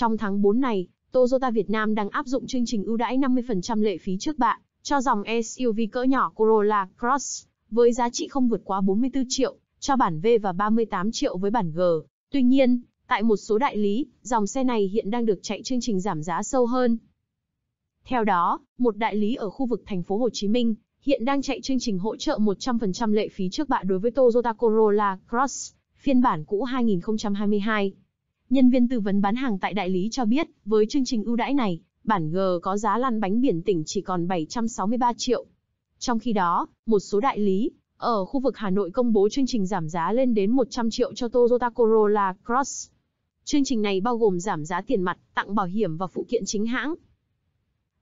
Trong tháng 4 này, Toyota Việt Nam đang áp dụng chương trình ưu đãi 50% lệ phí trước bạ cho dòng SUV cỡ nhỏ Corolla Cross với giá trị không vượt quá 44 triệu cho bản V và 38 triệu với bản G. Tuy nhiên, tại một số đại lý, dòng xe này hiện đang được chạy chương trình giảm giá sâu hơn. Theo đó, một đại lý ở khu vực thành phố Hồ Chí Minh hiện đang chạy chương trình hỗ trợ 100% lệ phí trước bạ đối với Toyota Corolla Cross phiên bản cũ 2022. Nhân viên tư vấn bán hàng tại đại lý cho biết, với chương trình ưu đãi này, bản G có giá lăn bánh biển tỉnh chỉ còn 763 triệu. Trong khi đó, một số đại lý ở khu vực Hà Nội công bố chương trình giảm giá lên đến 100 triệu cho Toyota Corolla Cross. Chương trình này bao gồm giảm giá tiền mặt, tặng bảo hiểm và phụ kiện chính hãng.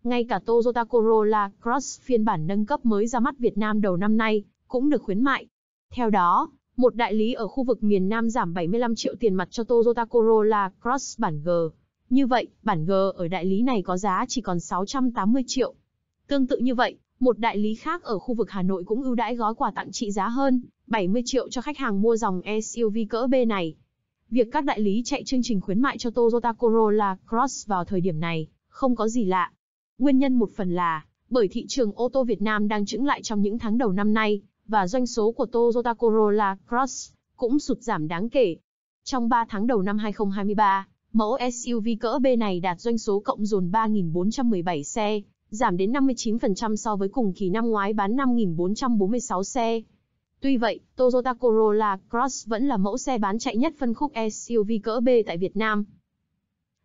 Ngay cả Toyota Corolla Cross phiên bản nâng cấp mới ra mắt Việt Nam đầu năm nay cũng được khuyến mại. Theo đó, một đại lý ở khu vực miền Nam giảm 75 triệu tiền mặt cho Toyota Corolla Cross bản G. Như vậy, bản G ở đại lý này có giá chỉ còn 680 triệu. Tương tự như vậy, một đại lý khác ở khu vực Hà Nội cũng ưu đãi gói quà tặng trị giá hơn 70 triệu cho khách hàng mua dòng SUV cỡ B này. Việc các đại lý chạy chương trình khuyến mại cho Toyota Corolla Cross vào thời điểm này không có gì lạ. Nguyên nhân một phần là bởi thị trường ô tô Việt Nam đang chững lại trong những tháng đầu năm nay, và doanh số của Toyota Corolla Cross cũng sụt giảm đáng kể. Trong 3 tháng đầu năm 2023, mẫu SUV cỡ B này đạt doanh số cộng dồn 3.417 xe, giảm đến 59% so với cùng kỳ năm ngoái bán 5.446 xe. Tuy vậy, Toyota Corolla Cross vẫn là mẫu xe bán chạy nhất phân khúc SUV cỡ B tại Việt Nam.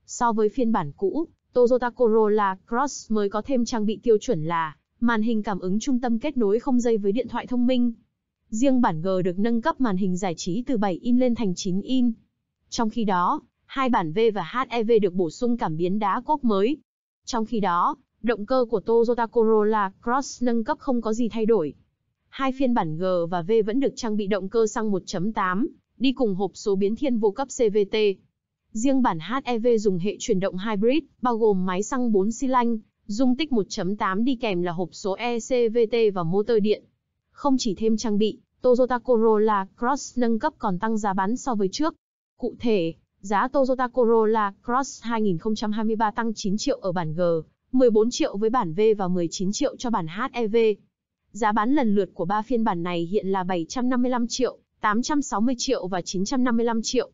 So với phiên bản cũ, Toyota Corolla Cross mới có thêm trang bị tiêu chuẩn là Màn hình cảm ứng trung tâm kết nối không dây với điện thoại thông minh. Riêng bản G được nâng cấp màn hình giải trí từ 7 in lên thành 9 in. Trong khi đó, hai bản V và HEV được bổ sung cảm biến đá cốt mới. Trong khi đó, động cơ của Toyota Corolla Cross nâng cấp không có gì thay đổi. Hai phiên bản G và V vẫn được trang bị động cơ xăng 1.8, đi cùng hộp số biến thiên vô cấp CVT. Riêng bản HEV dùng hệ chuyển động hybrid, bao gồm máy xăng 4 xi lanh, Dung tích 1.8 đi kèm là hộp số ECVT và motor điện. Không chỉ thêm trang bị, Toyota Corolla Cross nâng cấp còn tăng giá bán so với trước. Cụ thể, giá Toyota Corolla Cross 2023 tăng 9 triệu ở bản G, 14 triệu với bản V và 19 triệu cho bản HEV. Giá bán lần lượt của ba phiên bản này hiện là 755 triệu, 860 triệu và 955 triệu.